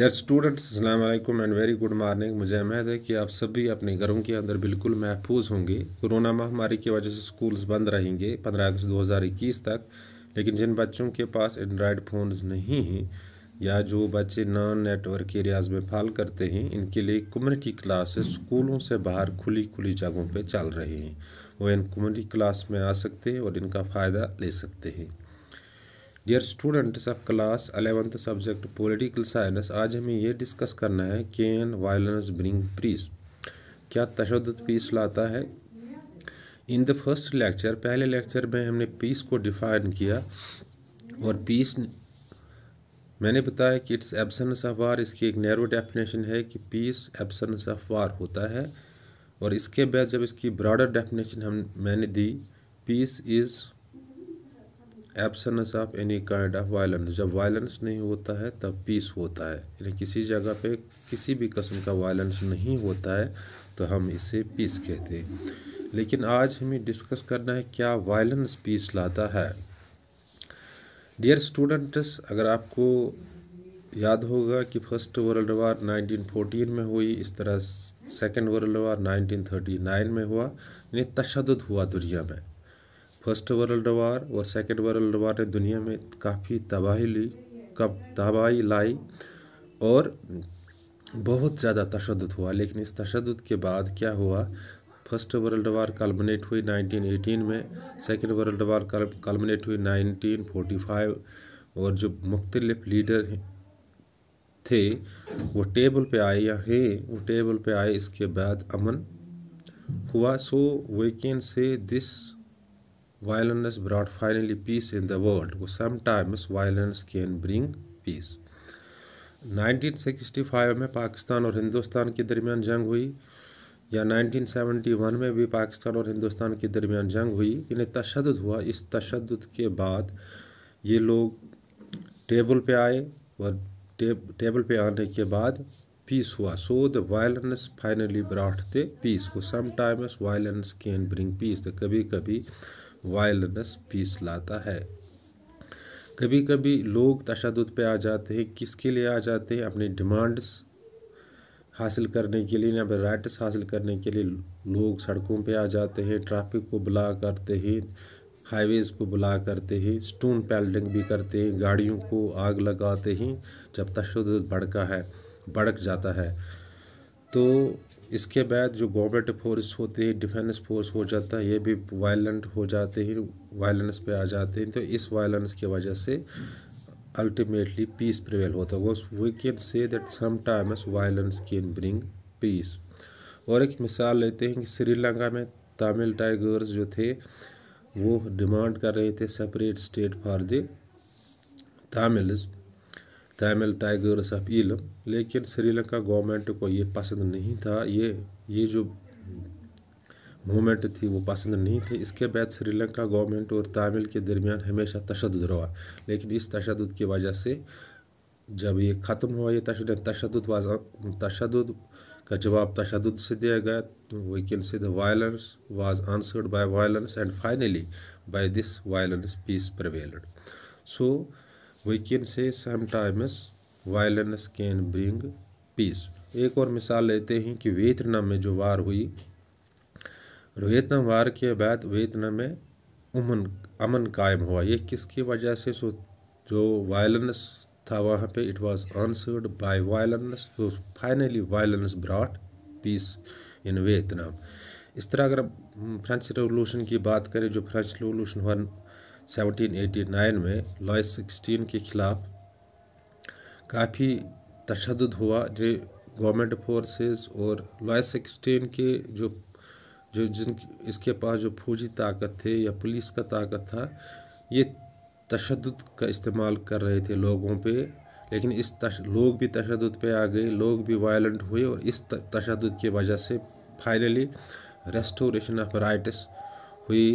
यार स्टूडेंट्स अल्लाम and very good morning मुझे उम्मीद है कि आप सभी अपने घरों के अंदर बिल्कुल महफूज होंगे कोरोना महामारी की वजह से स्कूल्स बंद रहेंगे 15 अगस्त 2021 तक लेकिन जिन बच्चों के पास एंड्रॉयड फ़ोन्स नहीं हैं या जो बच्चे नॉन नेटवर्क एरियाज में फाल करते हैं इनके लिए कम्युनिटी क्लासेस स्कूलों से बाहर खुली खुली जगहों पर चल रहे हैं वो इन कम्युनिटी क्लास में आ सकते हैं और इनका फ़ायदा ले सकते हैं dear students of class eleventh subject political science आज हमें ये डिस्कस करना है कैन वायलेंस ब्रिंग पीस क्या तशद पीस लाता है इन द फर्स्ट लेक्चर पहले लेक्चर में हमने पीस को डिफाइन किया और पीस मैंने बताया कि इट्स एब्सेंस ऑफ वार इसकी एक नैरो डेफिनेशन है कि पीस एब्सेंस ऑफ वार होता है और इसके बाद जब इसकी ब्रॉडर डेफिनेशन हम मैंने दी peace is absence of any kind of violence जब वायलेंस नहीं होता है तब पीस होता है यानी किसी जगह पे किसी भी कस्म का वायलेंस नहीं होता है तो हम इसे पीस कहते हैं लेकिन आज हमें डिस्कस करना है क्या वायलेंस पीस लाता है डियर स्टूडेंट्स अगर आपको याद होगा कि फर्स्ट वर्ल्ड वार 1914 में हुई इस तरह सेकेंड वर्ल्ड वार 1939 में हुआ यानी तशद हुआ दुनिया में फर्स्ट वर्ल्ड वार और सेकेंड वर्ल्ड वार ने दुनिया में काफ़ी तबाही ली कब तबाही लाई और बहुत ज़्यादा तशद हुआ लेकिन इस तशद के बाद क्या हुआ फर्स्ट वर्ल्ड वार कलमिनेट हुई 1918 में सेकेंड वर्ल्ड वार कलमिनेट हुई 1945 और जो मुख्तलिफ लीडर थे वो टेबल पे आए या है वो टेबल पे आए इसके बाद अमन हुआ so we can say this Violence brought finally peace in the world. Sometimes violence can bring peace. 1965 में पाकिस्तान और हिंदुस्तान के दरमियान जंग हुई या 1971 में भी पाकिस्तान और हिंदुस्तान के दरमियान जंग हुई इन्हें तशद हुआ इस तशद के बाद ये लोग टेबल पे आए और टेबल पे आने के बाद पीस हुआ so the violence finally brought the peace को sometimes violence can bring peace तो कभी कभी वायलेंस पीस लाता है कभी कभी लोग तशद पे आ जाते हैं किसके लिए आ जाते हैं अपनी डिमांड्स हासिल करने के लिए या पर राइट्स हासिल करने के लिए लोग सड़कों पे आ जाते हैं ट्रैफिक को बुला करते हैं हाईवेज़ को बुला करते हैं स्टोन पेल्टिंग भी करते हैं गाड़ियों को आग लगाते हैं जब तशद भड़का है भड़क जाता है तो इसके बाद जो गवर्नमेंट फोर्स होते हैं डिफेंस फोर्स हो जाता है ये भी वायलेंट हो जाते हैं वायलेंस पे आ जाते हैं तो इस वायलेंस की वजह से अल्टीमेटली पीस प्रिवेल होता है we can say that sometimes violence can bring peace और एक मिसाल लेते हैं कि श्रीलंका में तमिल टाइगर्स जो थे वो डिमांड कर रहे थे separate state for the Tamils Tamil tigers of Eelam लेकिन श्रीलंका गवर्नमेंट को ये पसंद नहीं था ये ये जो मूवमेंट थी वो पसंद नहीं थी इसके बाद श्रीलंका गवर्नमेंट और तमिल के दरमियान हमेशा तशद रहा लेकिन इस तशद की वजह से जब ये ख़त्म हुआ ये तशद तशद तशद का जवाब तशद से दिया गया we can say violence violence was answered by violence and finally by this violence peace prevailed so we can से sometimes violence can bring peace एक और मिसाल लेते हैं कि वियतनाम में जो वार हुई वियतनाम वार के बाद वियतनाम में उमन अमन कायम हुआ ये किसकी वजह से सो जो वायलेंस था वहाँ पे it was answered by violence so finally violence brought peace in Vietnam इस तरह अगर फ्रेंच रेवोल्यूशन की बात करें जो फ्रेंच रेवोल्यूशन हुआ 1789 में लॉय सिक्सटीन के ख़िलाफ़ काफ़ी तशद हुआ जो गवर्नमेंट फोर्सेस और लॉय सिक्सटीन के जो जो जिन इसके पास जो फौजी ताकत थे या पुलिस का ताकत था ये तशद का इस्तेमाल कर रहे थे लोगों पे लेकिन इस तश लोग भी तशद पे आ गए लोग भी वायलेंट हुए और इस तशद की वजह से फाइनली रेस्टोरेशन ऑफ राइट्स हुई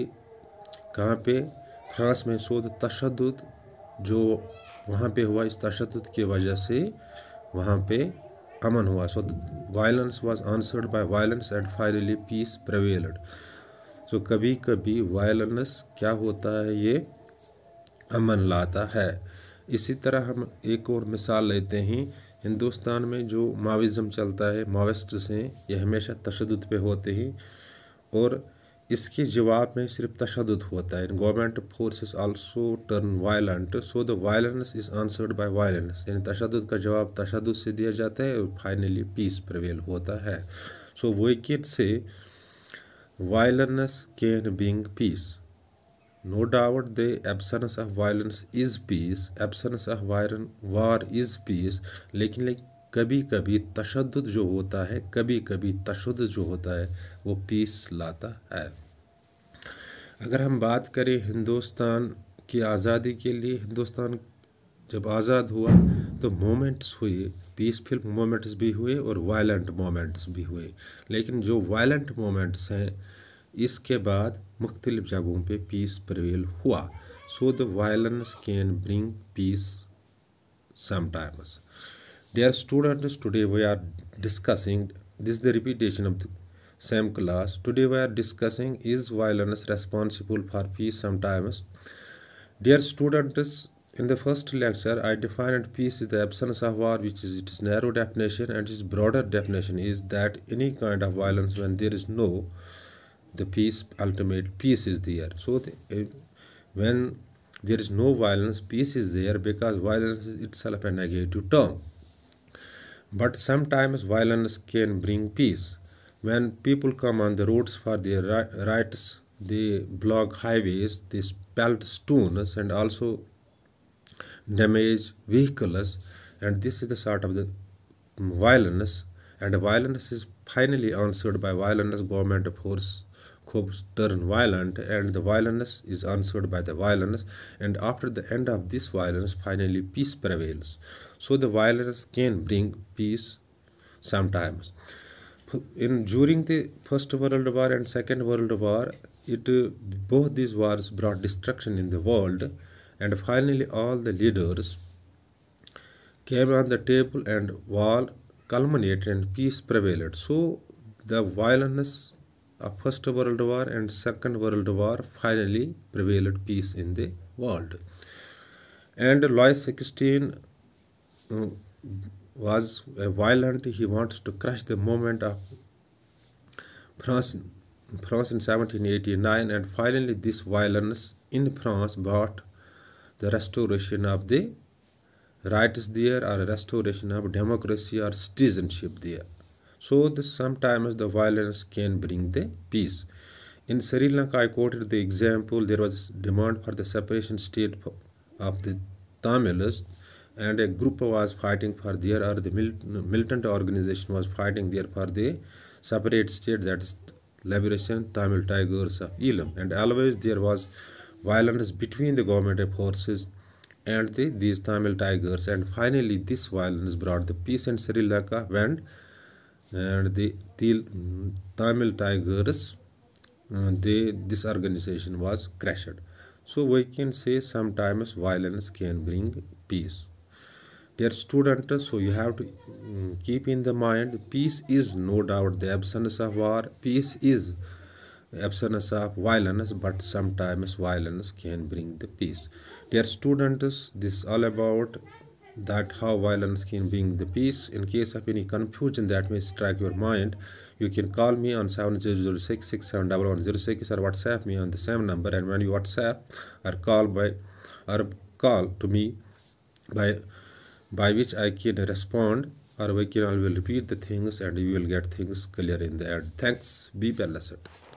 कहाँ पे फ्रांस में शोध तशद जो वहाँ पे हुआ इस तशद की वजह से वहाँ पे अमन हुआ so violence was answered by violence and finally peace prevailed so कभी कभी वायलेंस क्या होता है ये अमन लाता है इसी तरह हम एक और मिसाल लेते हैं हिंदुस्तान में जो माविज़म चलता है माविस्ट से ये हमेशा तशद पे होते हैं और इसके जवाब में सिर्फ तशद होता है government forces also turn violent so the violence is answered by violence यानी तशद का जवाब तशद से दिया जाता है और फाइनली पीस प्रवेल होता है so we can say violence can bring peace doubt the absence of violence is peace absence of of war is peace लेकिन लेकिन कभी कभी तशद जो होता है कभी कभी तशद जो होता है वो पीस लाता है अगर हम बात करें हिंदुस्तान की आज़ादी के लिए हिंदुस्तान जब आज़ाद हुआ तो मोमेंट्स हुए पीसफुल मोमेंट्स भी हुए और वायलेंट मोमेंट्स भी हुए लेकिन जो वायलेंट मोमेंट्स हैं इसके बाद मुख्तलिफ़ जगहों पे पीस प्रवेल हुआ so the violence can bring peace sometimes dear students students we we are discussing this the repetition of the same class today we are discussing is violence responsible for peace sometimes dear students in the first lecture i defined peace is the absence of war which is its narrow definition and its broader definition is that any kind of violence when there is no the peace ultimate peace is there so the, when there is no violence peace is there because violence is itself a negative term but sometimes violence can bring peace when people come on the roads for their rights, they block highways, they spelt stones and also damage vehicles. And this is the sort of the violence. And violence is finally answered by violence. Government force cops turn violent, and the violence is answered by the violence. And after the end of this violence, finally peace prevails. So the violence can bring peace sometimes in during the first world war and second world war it both these wars brought destruction in the world and finally all the leaders came on the table and war culminated and peace prevailed so the violence of first world war and second world war finally prevailed peace in the world and louis 16 uh, was violent. He wants to crush the movement of France, France in 1789, and finally, this violence in France brought the restoration of the rights there, or restoration of democracy or citizenship there. So, sometimes the violence can bring the peace. In Sri Lanka, I quoted the example there was demand for the separation state of the Tamils and a group was fighting for their or the militant organization was fighting there for the separate state that is liberation Tamil Tigers of Elam and always there was violence between the government forces and the, these Tamil Tigers and finally this violence brought the peace in Sri Lanka when and the, the Tamil Tigers uh, they this organization was crashed so we can say sometimes violence can bring peace dear student so you have to mm, keep in the mind peace is no doubt the absence of war peace is absence of violence but sometimes violence can bring the peace dear students this all about that how violence can bring the peace in case of any confusion that may strike your mind you can call me on 7006671106 or whatsapp me on the same number and when you whatsapp or call by or call to me by by which I can respond or we can I will repeat the things and you will get things clear in the end. Thanks. Be blessed.